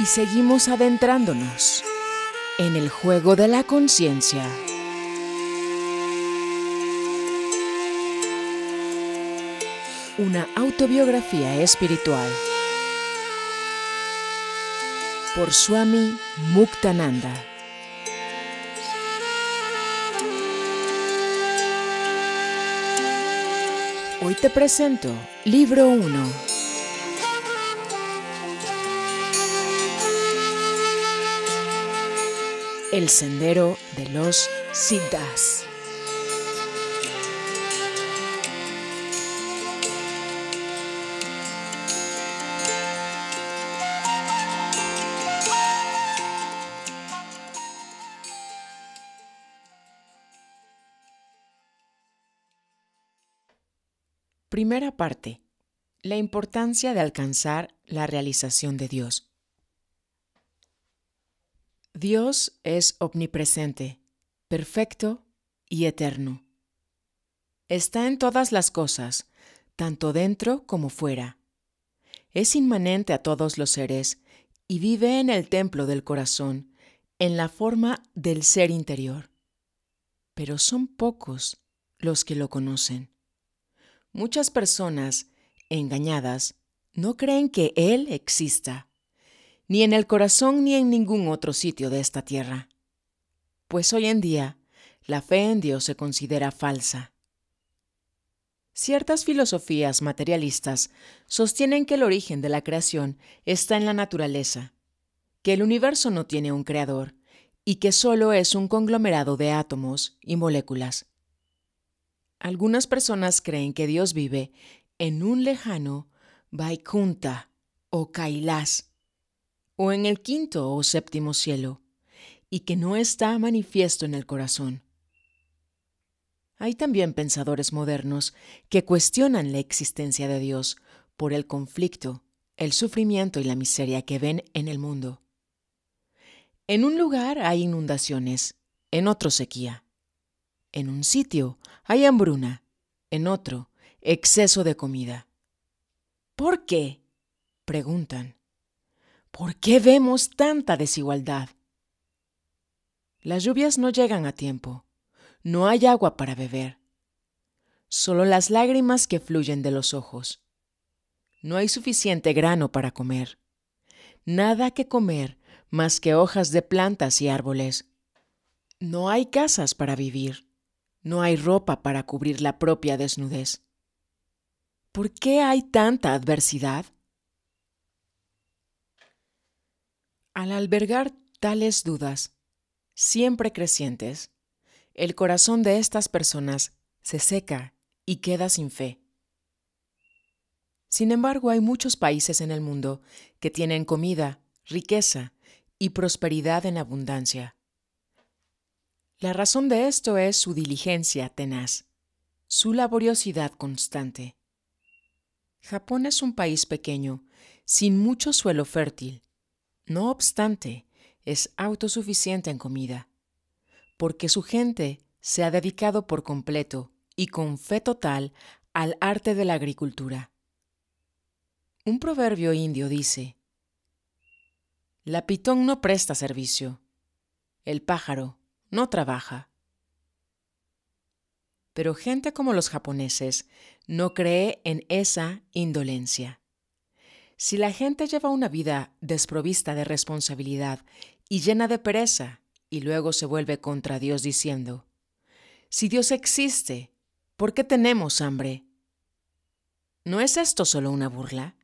y seguimos adentrándonos en el juego de la conciencia. Una autobiografía espiritual por Swami Muktananda. Hoy te presento Libro 1. El sendero de los Siddhas. Primera parte. La importancia de alcanzar la realización de Dios. Dios es omnipresente, perfecto y eterno. Está en todas las cosas, tanto dentro como fuera. Es inmanente a todos los seres y vive en el templo del corazón, en la forma del ser interior. Pero son pocos los que lo conocen. Muchas personas, engañadas, no creen que Él exista ni en el corazón ni en ningún otro sitio de esta tierra. Pues hoy en día, la fe en Dios se considera falsa. Ciertas filosofías materialistas sostienen que el origen de la creación está en la naturaleza, que el universo no tiene un creador y que solo es un conglomerado de átomos y moléculas. Algunas personas creen que Dios vive en un lejano Vaikunta o Kailash, o en el quinto o séptimo cielo, y que no está manifiesto en el corazón. Hay también pensadores modernos que cuestionan la existencia de Dios por el conflicto, el sufrimiento y la miseria que ven en el mundo. En un lugar hay inundaciones, en otro sequía. En un sitio hay hambruna, en otro exceso de comida. ¿Por qué? preguntan. ¿Por qué vemos tanta desigualdad? Las lluvias no llegan a tiempo. No hay agua para beber. Solo las lágrimas que fluyen de los ojos. No hay suficiente grano para comer. Nada que comer más que hojas de plantas y árboles. No hay casas para vivir. No hay ropa para cubrir la propia desnudez. ¿Por qué hay tanta adversidad? Al albergar tales dudas, siempre crecientes, el corazón de estas personas se seca y queda sin fe. Sin embargo, hay muchos países en el mundo que tienen comida, riqueza y prosperidad en abundancia. La razón de esto es su diligencia tenaz, su laboriosidad constante. Japón es un país pequeño, sin mucho suelo fértil, no obstante, es autosuficiente en comida, porque su gente se ha dedicado por completo y con fe total al arte de la agricultura. Un proverbio indio dice, La pitón no presta servicio, el pájaro no trabaja. Pero gente como los japoneses no cree en esa indolencia. Si la gente lleva una vida desprovista de responsabilidad y llena de pereza, y luego se vuelve contra Dios diciendo, Si Dios existe, ¿por qué tenemos hambre? ¿No es esto solo una burla?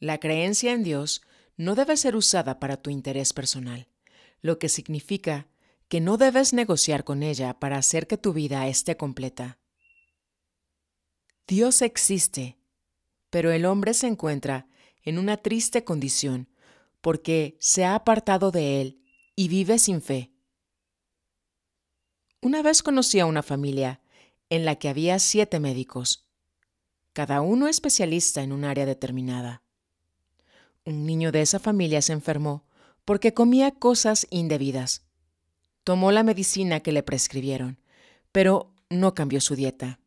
La creencia en Dios no debe ser usada para tu interés personal, lo que significa que no debes negociar con ella para hacer que tu vida esté completa. Dios existe pero el hombre se encuentra en una triste condición, porque se ha apartado de él y vive sin fe. Una vez conocí a una familia en la que había siete médicos, cada uno especialista en un área determinada. Un niño de esa familia se enfermó porque comía cosas indebidas. Tomó la medicina que le prescribieron, pero no cambió su dieta.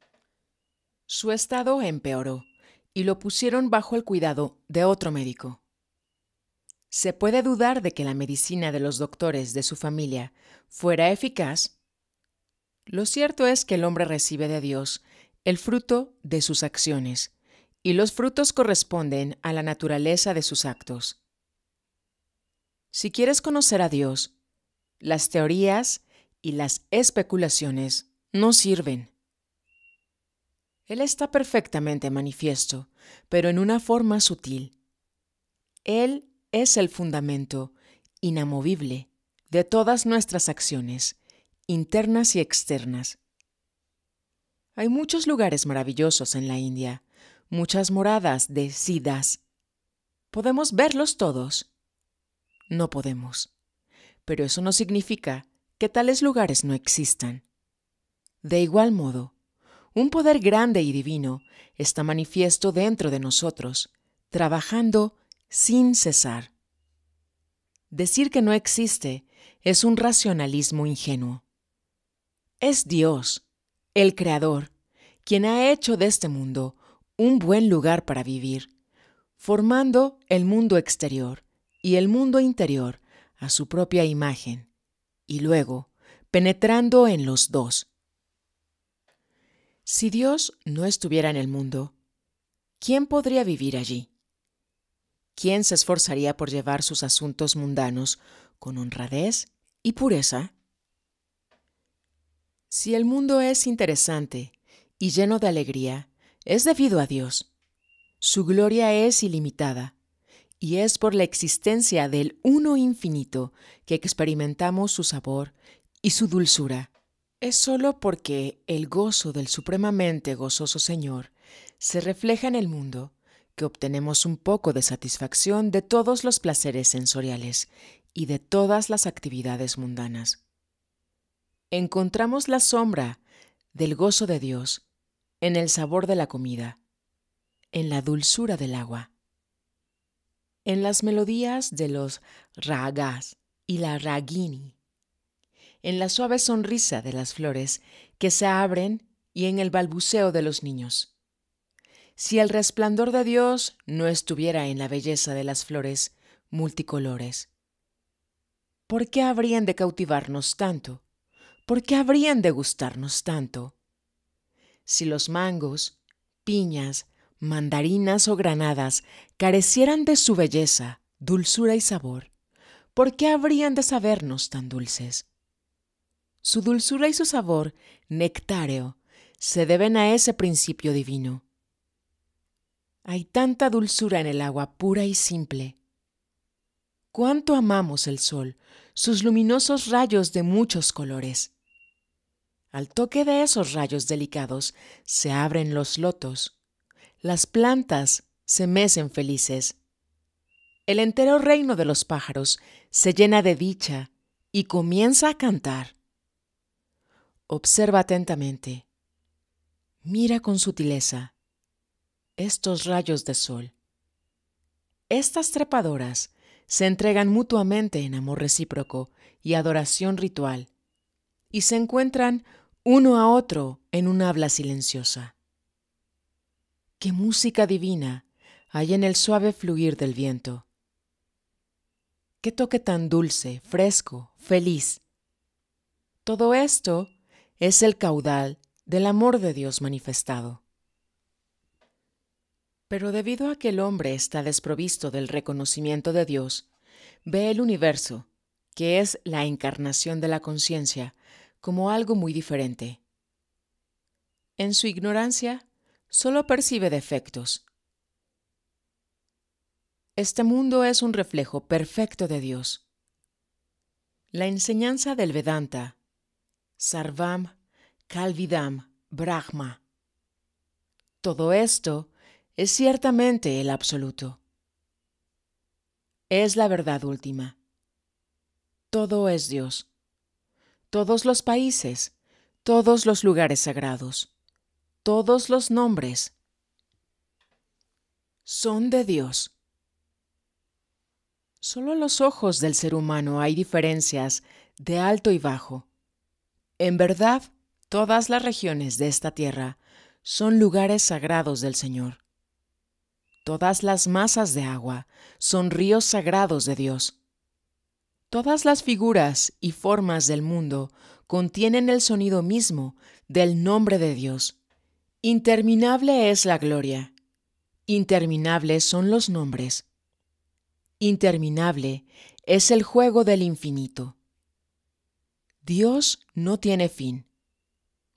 Su estado empeoró y lo pusieron bajo el cuidado de otro médico. Se puede dudar de que la medicina de los doctores de su familia fuera eficaz. Lo cierto es que el hombre recibe de Dios el fruto de sus acciones, y los frutos corresponden a la naturaleza de sus actos. Si quieres conocer a Dios, las teorías y las especulaciones no sirven. Él está perfectamente manifiesto, pero en una forma sutil. Él es el fundamento inamovible de todas nuestras acciones, internas y externas. Hay muchos lugares maravillosos en la India, muchas moradas de sidas. ¿Podemos verlos todos? No podemos. Pero eso no significa que tales lugares no existan. De igual modo, un poder grande y divino está manifiesto dentro de nosotros, trabajando sin cesar. Decir que no existe es un racionalismo ingenuo. Es Dios, el Creador, quien ha hecho de este mundo un buen lugar para vivir, formando el mundo exterior y el mundo interior a su propia imagen, y luego penetrando en los dos si Dios no estuviera en el mundo, ¿quién podría vivir allí? ¿Quién se esforzaría por llevar sus asuntos mundanos con honradez y pureza? Si el mundo es interesante y lleno de alegría, es debido a Dios. Su gloria es ilimitada, y es por la existencia del uno infinito que experimentamos su sabor y su dulzura. Es solo porque el gozo del supremamente gozoso Señor se refleja en el mundo que obtenemos un poco de satisfacción de todos los placeres sensoriales y de todas las actividades mundanas. Encontramos la sombra del gozo de Dios en el sabor de la comida, en la dulzura del agua, en las melodías de los ragas y la ragini, en la suave sonrisa de las flores que se abren y en el balbuceo de los niños. Si el resplandor de Dios no estuviera en la belleza de las flores multicolores, ¿por qué habrían de cautivarnos tanto? ¿Por qué habrían de gustarnos tanto? Si los mangos, piñas, mandarinas o granadas carecieran de su belleza, dulzura y sabor, ¿por qué habrían de sabernos tan dulces? Su dulzura y su sabor, nectáreo, se deben a ese principio divino. Hay tanta dulzura en el agua pura y simple. Cuánto amamos el sol, sus luminosos rayos de muchos colores. Al toque de esos rayos delicados se abren los lotos, las plantas se mecen felices. El entero reino de los pájaros se llena de dicha y comienza a cantar. Observa atentamente. Mira con sutileza estos rayos de sol. Estas trepadoras se entregan mutuamente en amor recíproco y adoración ritual, y se encuentran uno a otro en un habla silenciosa. Qué música divina hay en el suave fluir del viento. Qué toque tan dulce, fresco, feliz. Todo esto es el caudal del amor de Dios manifestado. Pero debido a que el hombre está desprovisto del reconocimiento de Dios, ve el universo, que es la encarnación de la conciencia, como algo muy diferente. En su ignorancia, solo percibe defectos. Este mundo es un reflejo perfecto de Dios. La enseñanza del Vedanta Sarvam Kalvidam Brahma. Todo esto es ciertamente el absoluto. Es la verdad última. Todo es Dios. Todos los países, todos los lugares sagrados, todos los nombres son de Dios. Solo en los ojos del ser humano hay diferencias de alto y bajo, en verdad, todas las regiones de esta tierra son lugares sagrados del Señor. Todas las masas de agua son ríos sagrados de Dios. Todas las figuras y formas del mundo contienen el sonido mismo del nombre de Dios. Interminable es la gloria. Interminables son los nombres. Interminable es el juego del infinito. Dios no tiene fin.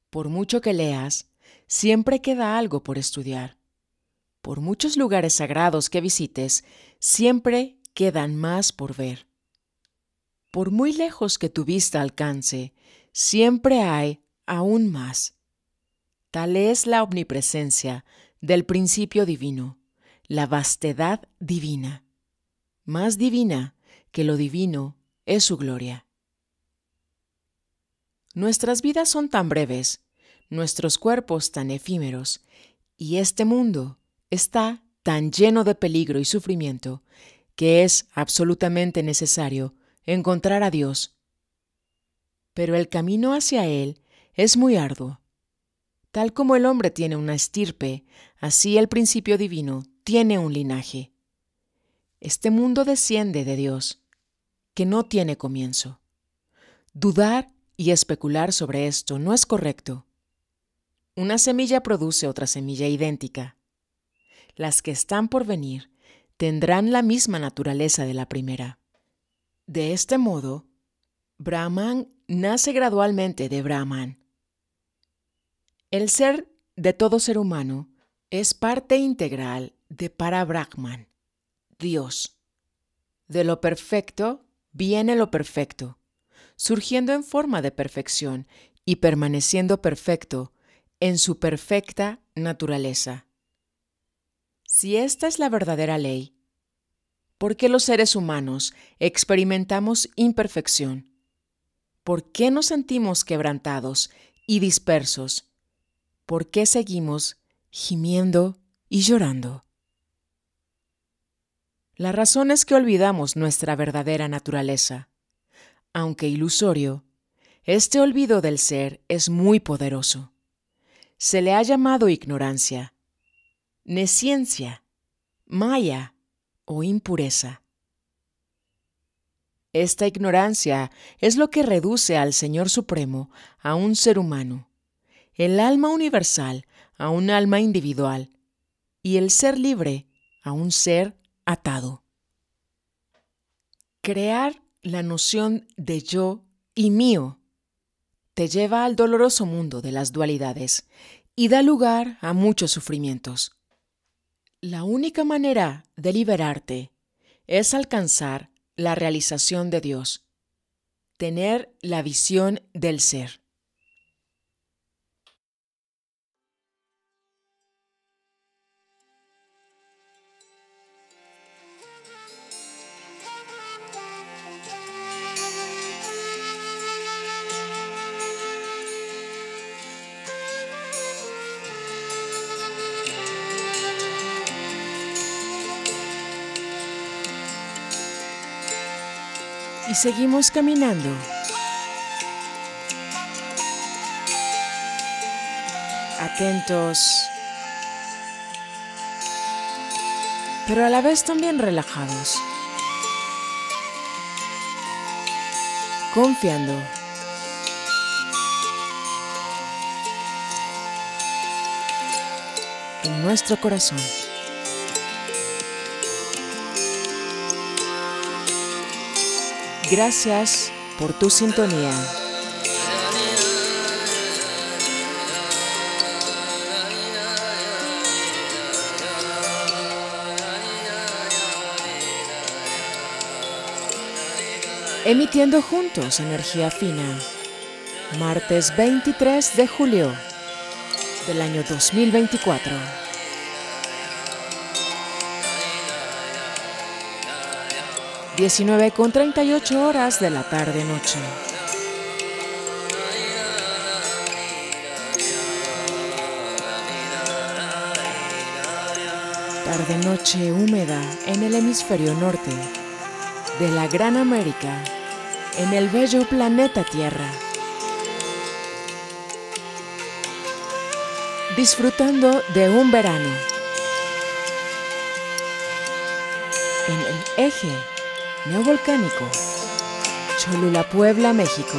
Por mucho que leas, siempre queda algo por estudiar. Por muchos lugares sagrados que visites, siempre quedan más por ver. Por muy lejos que tu vista alcance, siempre hay aún más. Tal es la omnipresencia del principio divino, la vastedad divina. Más divina que lo divino es su gloria. Nuestras vidas son tan breves, nuestros cuerpos tan efímeros, y este mundo está tan lleno de peligro y sufrimiento que es absolutamente necesario encontrar a Dios. Pero el camino hacia Él es muy arduo. Tal como el hombre tiene una estirpe, así el principio divino tiene un linaje. Este mundo desciende de Dios, que no tiene comienzo. Dudar y especular sobre esto no es correcto. Una semilla produce otra semilla idéntica. Las que están por venir tendrán la misma naturaleza de la primera. De este modo, Brahman nace gradualmente de Brahman. El ser de todo ser humano es parte integral de para Brahman, Dios. De lo perfecto viene lo perfecto surgiendo en forma de perfección y permaneciendo perfecto en su perfecta naturaleza. Si esta es la verdadera ley, ¿por qué los seres humanos experimentamos imperfección? ¿Por qué nos sentimos quebrantados y dispersos? ¿Por qué seguimos gimiendo y llorando? La razón es que olvidamos nuestra verdadera naturaleza aunque ilusorio, este olvido del ser es muy poderoso. Se le ha llamado ignorancia, neciencia, maya o impureza. Esta ignorancia es lo que reduce al Señor Supremo a un ser humano, el alma universal a un alma individual y el ser libre a un ser atado. Crear la noción de yo y mío te lleva al doloroso mundo de las dualidades y da lugar a muchos sufrimientos. La única manera de liberarte es alcanzar la realización de Dios, tener la visión del ser. y seguimos caminando. Atentos, pero a la vez también relajados. Confiando. en nuestro corazón. Gracias por tu sintonía. Emitiendo juntos energía fina. Martes 23 de julio del año 2024. 19 con 38 horas de la tarde-noche. Tarde-noche húmeda en el hemisferio norte de la Gran América, en el bello planeta Tierra. Disfrutando de un verano en el eje Neovolcánico, Cholula, Puebla, México.